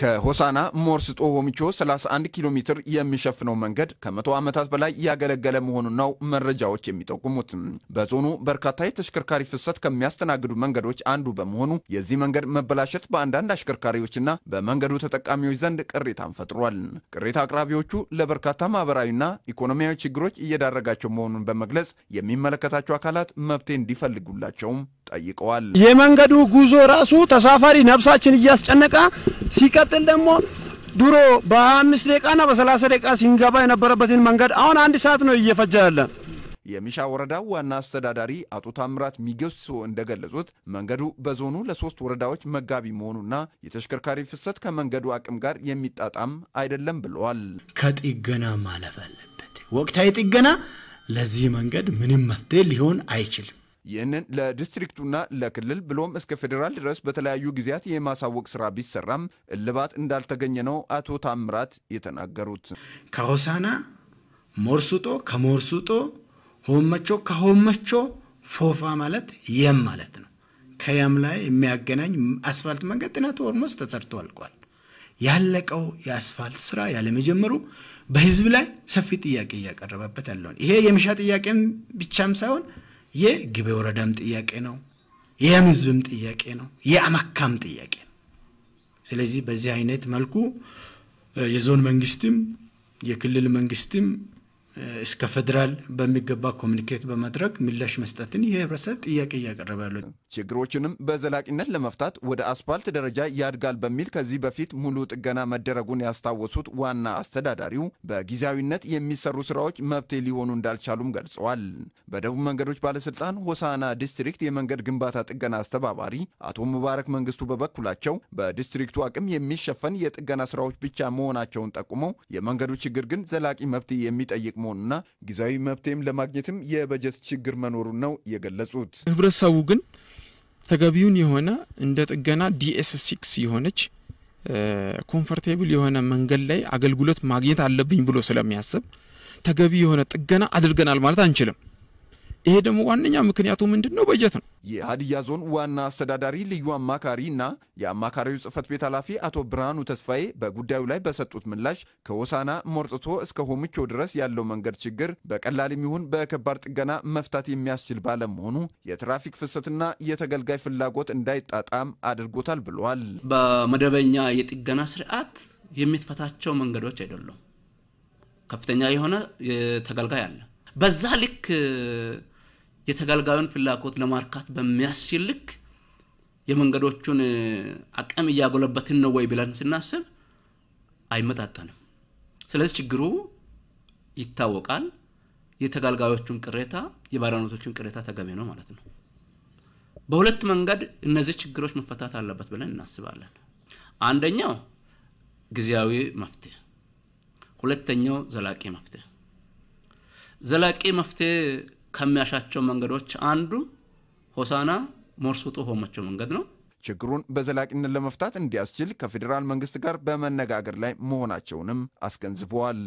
ከሆሳና ሞርስጦ ሆሚቾ 31 ኪሎ ሜትር የሚሸፍነው መንገድ ከመቶ ዓመታት በላይ ያገለገለ መሆኑን ነው መረጃዎች የሚጠቁሙት። በዞኑ በርካታ የተሽከርካሪ ፍሰት ከሚያስተናግዱ መንገዶች አንዱ በመሆኑ የዚህ መንገድ መበላሸት በአንዳንድ አሽከርካሪዎችና በመንገዱ ተጠቃሚዎች ዘንድ ቅሬታን ፈጥሯል። ቅሬታ አቅራቢዎቹ ለበርካታ ማህበራዊና ኢኮኖሚያዊ ችግሮች እየዳረጋቸው መሆኑን በመግለጽ የሚመለከታቸው አካላት መብቴ እንዲፈልጉላቸውም ጠይቀዋል። የመንገዱ ጉዞ ራሱ ተሳፋሪ ነፍሳችን እያስጨነቀ ሲቀጥል ደግሞ ድሮ በ25 ደቂቃና በ30 ደቂቃ ሲንገባ የነበረበትን መንገድ አሁን አንድ ሰዓት ነው እየፈጀ ያለ። የሚሻ ወረዳ ዋና አስተዳዳሪ አቶ ታምራት ሚጌስሶ እንደገለጹት መንገዱ በዞኑ ለሶስት ወረዳዎች መጋቢ መሆኑና የተሽከርካሪ ፍሰት ከመንገዱ አቅም ጋር የሚጣጣም አይደለም ብለዋል። ከጥገና ማለፍ አለበት። ወቅታዊ ጥገና ለዚህ መንገድ ምንም መፍትሄ ሊሆን አይችልም። ይህንን ለዲስትሪክቱና ለክልል ብሎም እስከ ፌዴራል ድረስ በተለያዩ ጊዜያት የማሳወቅ ስራ ቢሰራም እልባት እንዳልተገኘ ነው አቶ ታምራት የተናገሩት። ከሆሳና ሞርሱጦ ከሞርሱጦ ሆመቾ ከሆመቾ ፎፋ ማለት የም ማለት ነው። ከያም ላይ የሚያገናኝ አስፋልት መንገድ ጥናት ኦልሞስት ተሰርቶ አልቋል። ያለቀው የአስፋልት ስራ ያለመጀመሩ በህዝብ ላይ ሰፊ ጥያቄ እያቀረበበት ያለውን ይሄ የምሻ ጥያቄም ብቻም ሳይሆን የግቤ ወረዳም ጥያቄ ነው፣ የያም ህዝብም ጥያቄ ነው፣ የአማካም ጥያቄ ነው። ስለዚህ በዚህ አይነት መልኩ የዞን መንግስትም የክልል መንግስትም እስከ ፌዴራል በሚገባ ኮሚኒኬት በማድረግ ምላሽ መስጠትን ይህ ህብረተሰብ ጥያቄ እያቀረበ ያሉ ችግሮችንም በዘላቂነት ለመፍታት ወደ አስፓልት ደረጃ ያድጋል በሚል ከዚህ በፊት ሙሉ ጥገና መደረጉን ያስታወሱት ዋና አስተዳዳሪው በጊዜያዊነት የሚሰሩ ስራዎች መብቴ ሊሆኑ እንዳልቻሉም ገልጸዋል። በደቡብ መንገዶች ባለስልጣን ሆሳና ዲስትሪክት የመንገድ ግንባታ ጥገና አስተባባሪ አቶ ሙባረክ መንግስቱ በበኩላቸው በዲስትሪክቱ አቅም የሚሸፈን የጥገና ስራዎች ብቻ መሆናቸውን ጠቁመው የመንገዱ ችግር ግን ዘላቂ መብት የሚጠይቅ መጠቅሞና ጊዜያዊ መፍትሄም ለማግኘትም የበጀት ችግር መኖሩን ነው የገለጹት። ህብረተሰቡ ግን ተገቢውን የሆነ እንደ ጥገና ዲኤስ ሲክስ የሆነች ኮምፎርቴብል የሆነ መንገድ ላይ አገልግሎት ማግኘት አለብኝ ብሎ ስለሚያስብ ተገቢ የሆነ ጥገና አድርገናል ማለት አንችልም። ይሄ ደግሞ ዋነኛ ምክንያቱ ምንድን ነው? በጀት ነው። የሀዲያ ዞን ዋና አስተዳዳሪ ልዩ አማካሪ እና የአማካሪው ጽህፈት ቤት ኃላፊ አቶ ብርሃኑ ተስፋዬ በጉዳዩ ላይ በሰጡት ምላሽ ከሆሳና ሞርጥቶ እስከ ሆምቾ ድረስ ያለው መንገድ ችግር በቀላል የሚሆን በከባድ ጥገና መፍታት የሚያስችል ባለመሆኑ የትራፊክ ፍሰትና የተገልጋይ ፍላጎት እንዳይጣጣም አድርጎታል ብለዋል። በመደበኛ የጥገና ስርዓት የሚትፈታቸው መንገዶች አይደሉም። ከፍተኛ የሆነ ተገልጋይ አለ። በዛ ልክ የተገልጋዩን ፍላጎት ለማርካት በሚያስችል ልክ የመንገዶቹን አቅም እያጎለበትን ነው ወይ ብለን ስናስብ አይመጣጠንም። ስለዚህ ችግሩ ይታወቃል። የተገልጋዮቹን ቅሬታ፣ የባለኖቶቹን ቅሬታ ተገቢ ነው ማለት ነው። በሁለት መንገድ እነዚህ ችግሮች መፈታት አለበት ብለን እናስባለን። አንደኛው ጊዜያዊ መፍትሄ፣ ሁለተኛው ዘላቂ መፍትሄ። ዘላቂ መፍትሄ ከሚያሻቸው መንገዶች አንዱ ሆሳና ሞርሱጦ ሆመቸው መንገድ ነው። ችግሩን በዘላቂነት ለመፍታት እንዲያስችል ከፌዴራል መንግስት ጋር በመነጋገር ላይ መሆናቸውንም አስገንዝበዋል።